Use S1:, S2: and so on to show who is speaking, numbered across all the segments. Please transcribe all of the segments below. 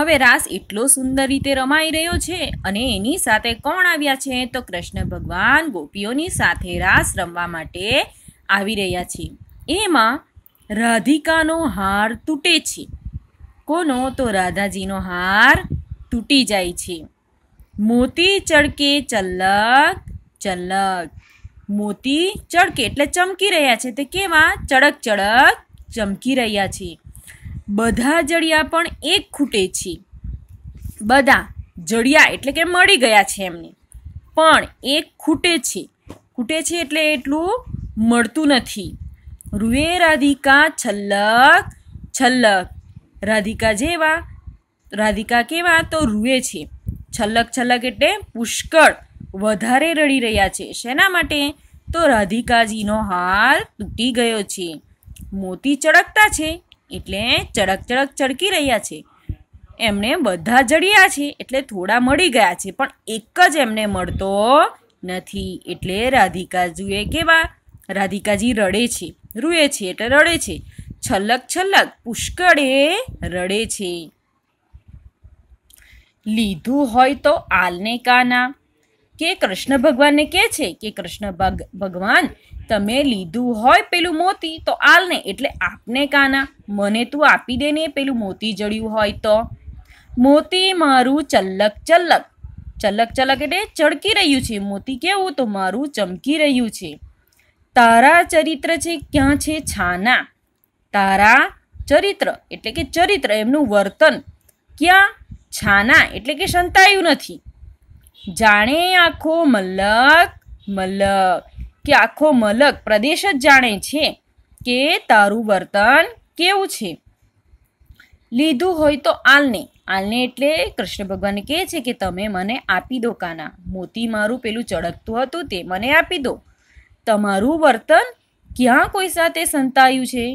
S1: હવે રાસ એટલો સુંદર રીતે રમાઈ રહ્યો છે અને એની સાથે કોણ આવ્યા છે તો કૃષ્ણ ભગવાન ગોપીઓની સાથે રાસ રમવા માટે આવી રહ્યા છે એમાં રાધિકાનો હાર તૂટે છે કોનો તો રાધાજીનો હાર તૂટી જાય છે મોતી ચડકે ચલક ચલક મોતી ચડકે એટલે ચમકી રહ્યા છે તે કેવા ચડક ચડક ચમકી રહ્યા છે બધા જડિયા પણ એક ખૂટે છે બધા જડિયા એટલે કે મળી ગયા છે એમને પણ એક ખૂટે છે ખૂટે છે એટલે એટલું મળતું નથી રૂએ રાધિકા છલ્લક છલ્લક રાધિકા જેવા રાધિકા કેવા તો રૂએ છે છલ્લક છલ્લક એટલે પુષ્કળ વધારે રડી રહ્યા છે શેના માટે તો રાધિકાજીનો હાલ તૂટી ગયો છે મોતી ચળકતા છે એટલે ચડક ચડક ચડકી રહ્યા છે એમને બધા જડ્યા છે એટલે થોડા મળી ગયા છે પણ એક જ એમને મળતો નથી એટલે રાધિકાજીએ કેવા રાધિકાજી રડે છે રૂએ છે એટલે રડે છે છલક છલક પુષ્કળે રડે છે લીધું હોય તો આલને કાના કે કૃષ્ણ ભગવાનને કહે છે કે કૃષ્ણ ભગવાન તમે લીધું હોય પેલું મોતી તો આલને એટલે આપને કાના મને તું આપી દે ને પેલું મોતી જડ્યું હોય તો મોતી મારું ચલ્લક ચલ્લક ચલ્લક ચલક એટલે ચળકી રહ્યું છે મોતી કેવું તો મારું ચમકી રહ્યું છે તારા ચરિત્ર છે ક્યાં છે છાના તારા ચરિત્ર એટલે કે ચરિત્ર એમનું વર્તન ક્યાં છાના એટલે કે સંતાયું નથી જાણે આખો મલક મલક કે આખો મલક પ્રદેશ જ જાણે છે કે તારું વર્તન કેવું છે લીધું હોય તો આલને આલને એટલે કૃષ્ણ ભગવાન કહે છે કે તમે મને આપી દો કાના મોતી મારું પેલું ચળકતું હતું તે મને આપી દો તમારું વર્તન ક્યાં કોઈ સાથે સંતાયું છે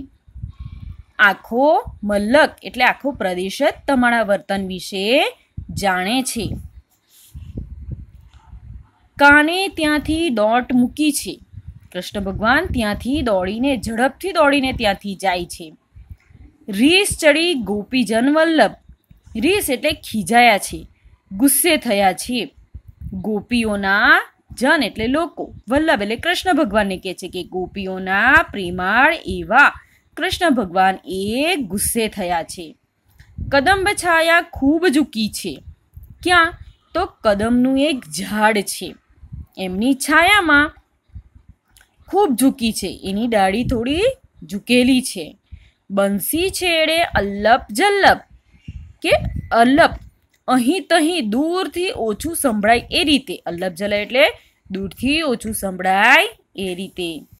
S1: આખો મલક એટલે આખો પ્રદેશ જ તમારા વર્તન વિશે જાણે છે કાને ત્યાંથી દોટ મૂકી છે કૃષ્ણ ભગવાન ત્યાંથી દોડીને ઝડપથી દોડીને ત્યાંથી જાય છે રીસ ચડી ગોપીજન વલ્લભ રીસ એટલે ખીજાયા છે ગુસ્સે થયા છે ગોપીઓના જન એટલે લોકો વલ્લભ એટલે કૃષ્ણ ભગવાનને કહે છે કે ગોપીઓના પ્રેમાળ એવા કૃષ્ણ ભગવાન એ ગુસ્સે થયા છે કદંબ છાયા ખૂબ ઝૂકી છે ક્યાં તો કદમનું એક ઝાડ છે એમની છાયામાં ખૂબ ઝૂકી છે એની ડાળી થોડી ઝૂકેલી છે બંસી છેડે અલ્લપ જલ્લપ કે અલ્લપ અહીં તહીં દૂરથી ઓછું સંભળાય એ રીતે અલ્લપ જલ્લપ એટલે દૂરથી ઓછું સંભળાય એ રીતે